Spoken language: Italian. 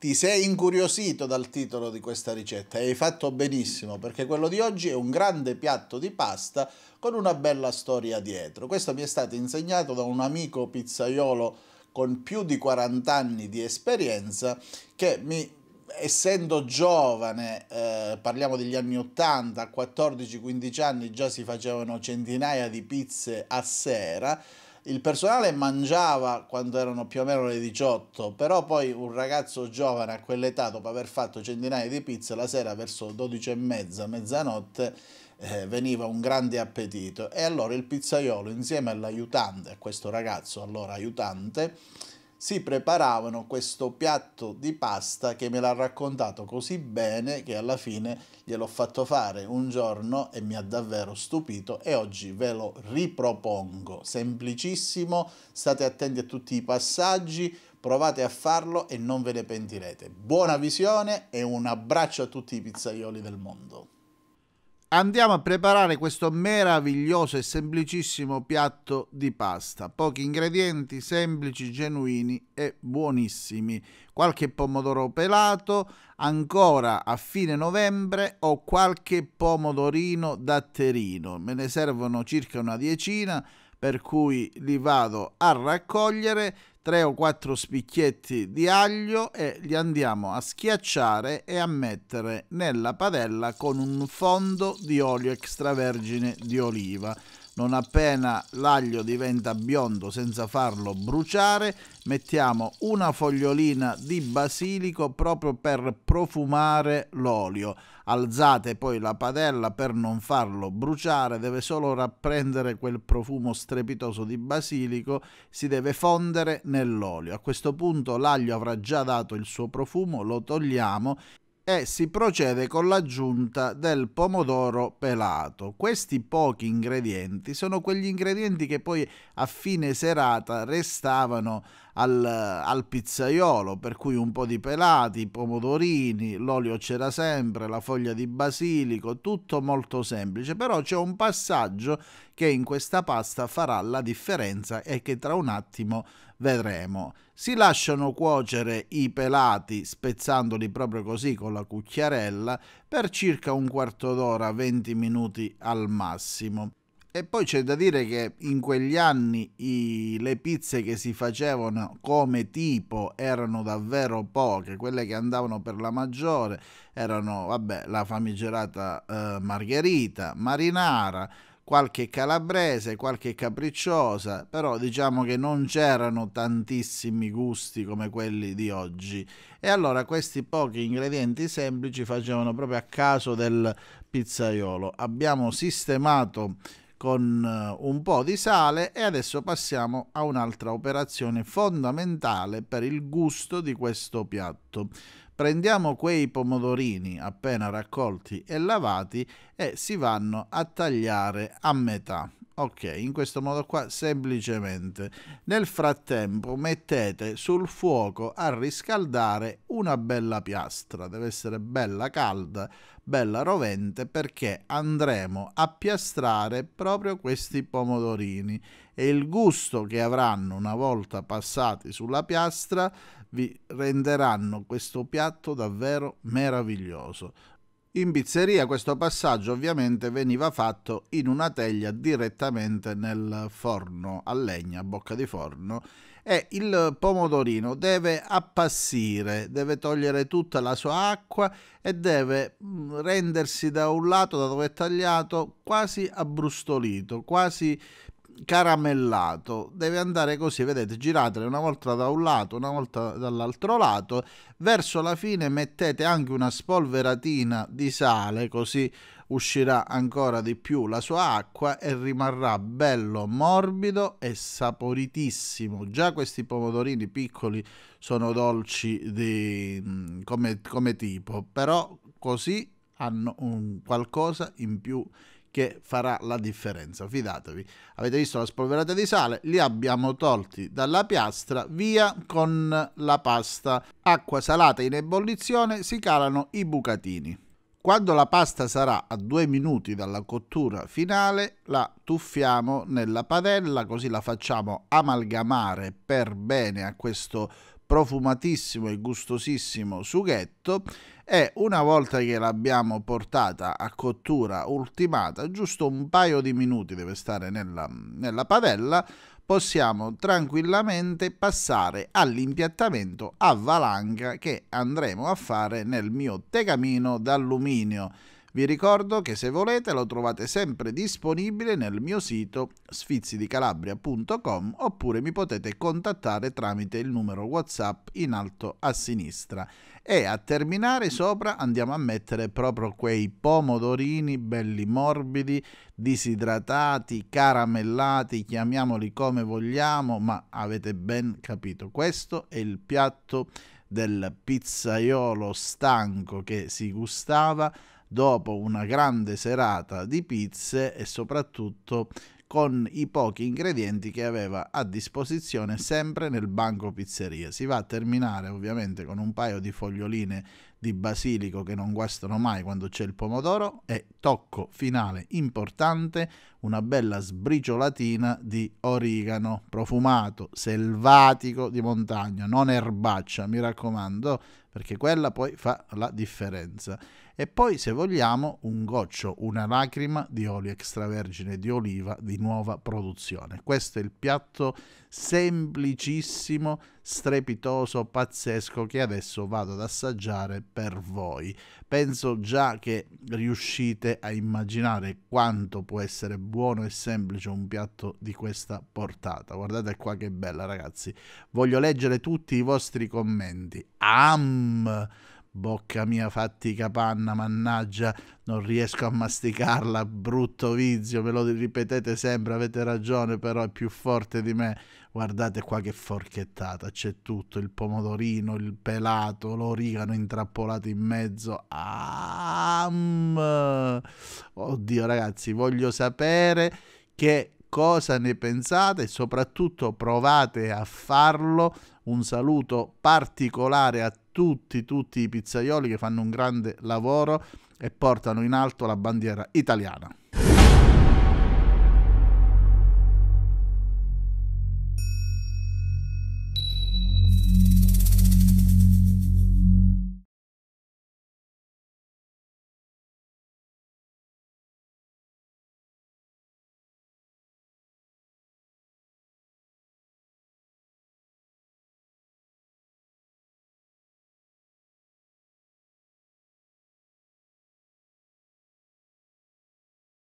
ti sei incuriosito dal titolo di questa ricetta e hai fatto benissimo perché quello di oggi è un grande piatto di pasta con una bella storia dietro. Questo mi è stato insegnato da un amico pizzaiolo con più di 40 anni di esperienza che mi essendo giovane, eh, parliamo degli anni 80, a 14-15 anni già si facevano centinaia di pizze a sera, il personale mangiava quando erano più o meno le 18, però poi un ragazzo giovane a quell'età, dopo aver fatto centinaia di pizze, la sera verso 12 e mezza, mezzanotte, eh, veniva un grande appetito. E allora il pizzaiolo, insieme all'aiutante, a questo ragazzo allora aiutante, si preparavano questo piatto di pasta che me l'ha raccontato così bene che alla fine gliel'ho fatto fare un giorno e mi ha davvero stupito e oggi ve lo ripropongo. Semplicissimo, state attenti a tutti i passaggi, provate a farlo e non ve ne pentirete. Buona visione e un abbraccio a tutti i pizzaioli del mondo andiamo a preparare questo meraviglioso e semplicissimo piatto di pasta. Pochi ingredienti, semplici, genuini e buonissimi. Qualche pomodoro pelato, ancora a fine novembre ho qualche pomodorino datterino. Me ne servono circa una diecina, per cui li vado a raccogliere 3 o 4 spicchietti di aglio e li andiamo a schiacciare e a mettere nella padella con un fondo di olio extravergine di oliva non appena l'aglio diventa biondo senza farlo bruciare, mettiamo una fogliolina di basilico proprio per profumare l'olio. Alzate poi la padella per non farlo bruciare, deve solo rapprendere quel profumo strepitoso di basilico, si deve fondere nell'olio. A questo punto l'aglio avrà già dato il suo profumo, lo togliamo e si procede con l'aggiunta del pomodoro pelato. Questi pochi ingredienti sono quegli ingredienti che poi a fine serata restavano al, al pizzaiolo, per cui un po' di pelati, pomodorini, l'olio c'era sempre, la foglia di basilico, tutto molto semplice, però c'è un passaggio che in questa pasta farà la differenza e che tra un attimo vedremo. Si lasciano cuocere i pelati spezzandoli proprio così con la cucchiarella per circa un quarto d'ora, 20 minuti al massimo. E poi c'è da dire che in quegli anni i, le pizze che si facevano come tipo erano davvero poche, quelle che andavano per la maggiore erano vabbè, la famigerata eh, margherita, marinara, qualche calabrese, qualche capricciosa, però diciamo che non c'erano tantissimi gusti come quelli di oggi. E allora questi pochi ingredienti semplici facevano proprio a caso del pizzaiolo. Abbiamo sistemato con eh, un po' di sale e adesso passiamo a un'altra operazione fondamentale per il gusto di questo piatto. Prendiamo quei pomodorini appena raccolti e lavati e si vanno a tagliare a metà ok in questo modo qua semplicemente nel frattempo mettete sul fuoco a riscaldare una bella piastra deve essere bella calda bella rovente perché andremo a piastrare proprio questi pomodorini e il gusto che avranno una volta passati sulla piastra vi renderanno questo piatto davvero meraviglioso in pizzeria questo passaggio ovviamente veniva fatto in una teglia direttamente nel forno a legna, a bocca di forno e il pomodorino deve appassire, deve togliere tutta la sua acqua e deve mm, rendersi da un lato da dove è tagliato quasi abbrustolito, quasi caramellato deve andare così vedete giratele una volta da un lato una volta dall'altro lato verso la fine mettete anche una spolveratina di sale così uscirà ancora di più la sua acqua e rimarrà bello morbido e saporitissimo già questi pomodorini piccoli sono dolci di, mm, come, come tipo però così hanno un qualcosa in più che farà la differenza. Fidatevi, avete visto la spolverata di sale, li abbiamo tolti dalla piastra, via con la pasta. Acqua salata in ebollizione si calano i bucatini. Quando la pasta sarà a due minuti dalla cottura finale, la tuffiamo nella padella, così la facciamo amalgamare per bene a questo profumatissimo e gustosissimo sughetto e una volta che l'abbiamo portata a cottura ultimata, giusto un paio di minuti deve stare nella, nella padella, possiamo tranquillamente passare all'impiattamento a valanga che andremo a fare nel mio tegamino d'alluminio vi ricordo che se volete lo trovate sempre disponibile nel mio sito sfizzidicalabria.com oppure mi potete contattare tramite il numero WhatsApp in alto a sinistra. E a terminare sopra andiamo a mettere proprio quei pomodorini belli morbidi, disidratati, caramellati, chiamiamoli come vogliamo, ma avete ben capito. Questo è il piatto del pizzaiolo stanco che si gustava dopo una grande serata di pizze e soprattutto con i pochi ingredienti che aveva a disposizione sempre nel banco pizzeria. Si va a terminare ovviamente con un paio di foglioline di basilico che non guastano mai quando c'è il pomodoro e tocco finale importante, una bella sbriciolatina di origano profumato, selvatico di montagna, non erbaccia, mi raccomando, perché quella poi fa la differenza e poi, se vogliamo, un goccio, una lacrima di olio extravergine di oliva di nuova produzione. Questo è il piatto semplicissimo, strepitoso, pazzesco che adesso vado ad assaggiare per voi. Penso già che riuscite a immaginare quanto può essere buono e semplice un piatto di questa portata. Guardate qua che bella ragazzi. Voglio leggere tutti i vostri commenti. Am! Bocca mia fatti capanna, mannaggia, non riesco a masticarla, brutto vizio, me lo ripetete sempre, avete ragione, però è più forte di me. Guardate qua che forchettata, c'è tutto, il pomodorino, il pelato, l'origano intrappolato in mezzo. Am! Oddio ragazzi, voglio sapere che cosa ne pensate e soprattutto provate a farlo un saluto particolare a tutti, tutti i pizzaioli che fanno un grande lavoro e portano in alto la bandiera italiana.